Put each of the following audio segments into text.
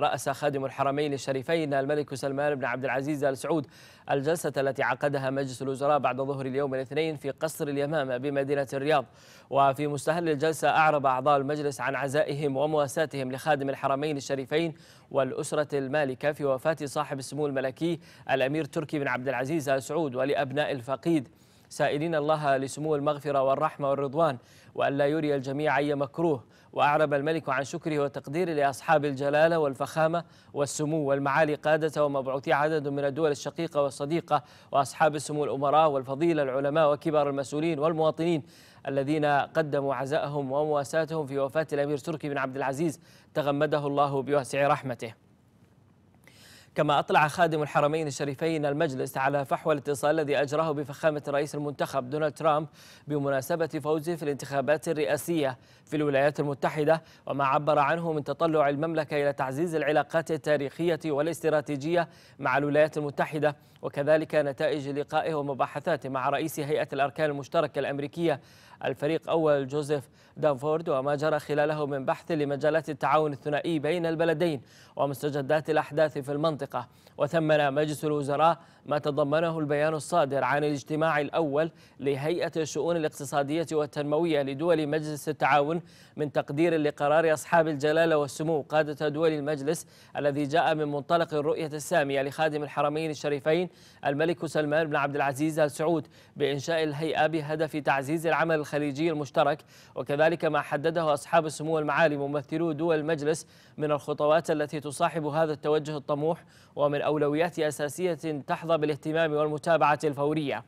رأس خادم الحرمين الشريفين الملك سلمان بن عبد العزيز آل سعود الجلسة التي عقدها مجلس الوزراء بعد ظهر اليوم الاثنين في قصر اليمامة بمدينة الرياض وفي مستهل الجلسة أعرب أعضاء المجلس عن عزائهم ومواساتهم لخادم الحرمين الشريفين والأسرة المالكة في وفاة صاحب السمو الملكي الأمير تركي بن عبد العزيز آل سعود ولأبناء الفقيد سائلين الله لسمو المغفرة والرحمة والرضوان وأن لا يري الجميع أي مكروه وأعرب الملك عن شكره وتقديره لأصحاب الجلالة والفخامة والسمو والمعالي قادة ومبعوثي عدد من الدول الشقيقة والصديقة وأصحاب السمو الأمراء والفضيلة العلماء وكبار المسؤولين والمواطنين الذين قدموا عزائهم ومواساتهم في وفاة الأمير تركي بن عبد العزيز تغمده الله بواسع رحمته كما أطلع خادم الحرمين الشريفين المجلس على فحوى الاتصال الذي أجراه بفخامة رئيس المنتخب دونالد ترامب بمناسبة فوزه في الانتخابات الرئاسية في الولايات المتحدة وما عبر عنه من تطلع المملكة إلى تعزيز العلاقات التاريخية والاستراتيجية مع الولايات المتحدة وكذلك نتائج لقائه ومباحثاته مع رئيس هيئة الأركان المشتركة الأمريكية الفريق أول جوزيف دانفورد وما جرى خلاله من بحث لمجالات التعاون الثنائي بين البلدين ومستجدات الأحداث في المنطقة المنطقة وثمن مجلس الوزراء ما تضمنه البيان الصادر عن الاجتماع الأول لهيئة الشؤون الاقتصادية والتنموية لدول مجلس التعاون من تقدير لقرار أصحاب الجلالة والسمو قادة دول المجلس الذي جاء من منطلق الرؤية السامية لخادم الحرمين الشريفين الملك سلمان بن عبد العزيز آل سعود بإنشاء الهيئة بهدف تعزيز العمل الخليجي المشترك وكذلك ما حدده أصحاب السمو المعالي ممثلو دول المجلس من الخطوات التي تصاحب هذا التوجه الطموح ومن أولويات أساسية تحظى بالاهتمام والمتابعة الفورية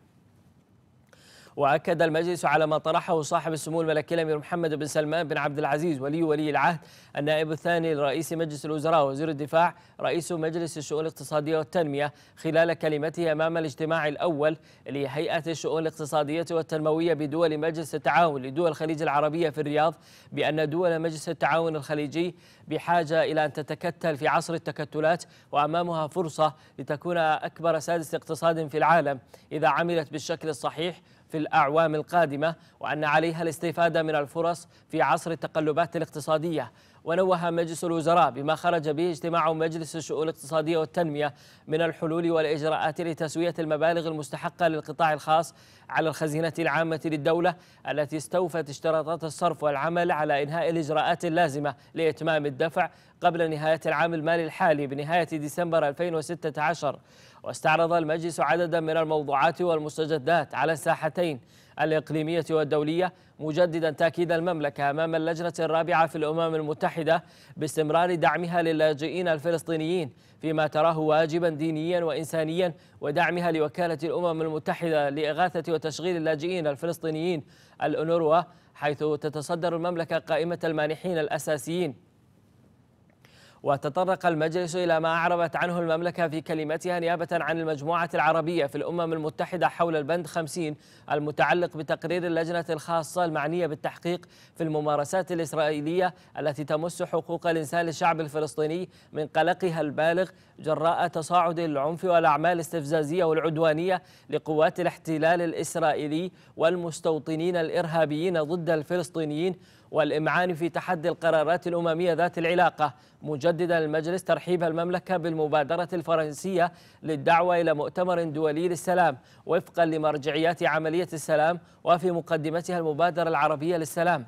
وأكد المجلس على ما طرحه صاحب السمو الملكي الأمير محمد بن سلمان بن عبد العزيز ولي ولي العهد النائب الثاني لرئيس مجلس الوزراء وزير الدفاع رئيس مجلس الشؤون الاقتصادية والتنمية خلال كلمته أمام الاجتماع الأول لهيئة الشؤون الاقتصادية والتنموية بدول مجلس التعاون لدول الخليج العربية في الرياض بأن دول مجلس التعاون الخليجي بحاجة إلى أن تتكتل في عصر التكتلات وأمامها فرصة لتكون أكبر سادس اقتصاد في العالم إذا عملت بالشكل الصحيح في الأعوام القادمة وأن عليها الاستفادة من الفرص في عصر التقلبات الاقتصادية ونوه مجلس الوزراء بما خرج به اجتماع مجلس الشؤون الاقتصادية والتنمية من الحلول والإجراءات لتسوية المبالغ المستحقة للقطاع الخاص على الخزينة العامة للدولة التي استوفت اشتراطات الصرف والعمل على إنهاء الإجراءات اللازمة لإتمام الدفع قبل نهاية العام المالي الحالي بنهاية ديسمبر 2016 واستعرض المجلس عددا من الموضوعات والمستجدات على ساحتين الإقليمية والدولية مجددا تأكيد المملكة أمام اللجنة الرابعة في الأمم المتحدة باستمرار دعمها للاجئين الفلسطينيين فيما تراه واجبا دينيا وإنسانيا ودعمها لوكالة الأمم المتحدة لإغاثة وتشغيل اللاجئين الفلسطينيين الأنوروا حيث تتصدر المملكة قائمة المانحين الأساسيين وتطرق المجلس إلى ما أعربت عنه المملكة في كلمتها نيابة عن المجموعة العربية في الأمم المتحدة حول البند 50 المتعلق بتقرير اللجنة الخاصة المعنية بالتحقيق في الممارسات الإسرائيلية التي تمس حقوق الإنسان للشعب الفلسطيني من قلقها البالغ جراء تصاعد العنف والأعمال الاستفزازية والعدوانية لقوات الاحتلال الإسرائيلي والمستوطنين الإرهابيين ضد الفلسطينيين والإمعان في تحدي القرارات الأممية ذات العلاقة مجددا المجلس ترحيب المملكة بالمبادرة الفرنسية للدعوة إلى مؤتمر دولي للسلام وفقا لمرجعيات عملية السلام وفي مقدمتها المبادرة العربية للسلام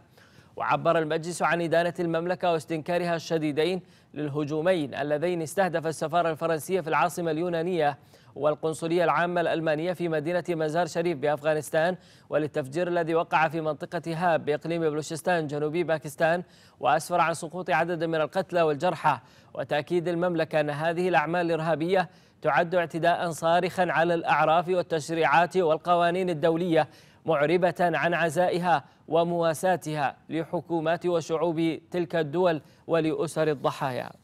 وعبر المجلس عن إدانة المملكة واستنكارها الشديدين للهجومين اللذين استهدف السفارة الفرنسية في العاصمة اليونانية والقنصلية العامة الألمانية في مدينة مزار شريف بأفغانستان وللتفجير الذي وقع في منطقة هاب بإقليم بلوشستان جنوبي باكستان وأسفر عن سقوط عدد من القتلى والجرحى وتأكيد المملكة أن هذه الأعمال الإرهابية تعد اعتداء صارخا على الأعراف والتشريعات والقوانين الدولية معربة عن عزائها ومواساتها لحكومات وشعوب تلك الدول ولأسر الضحايا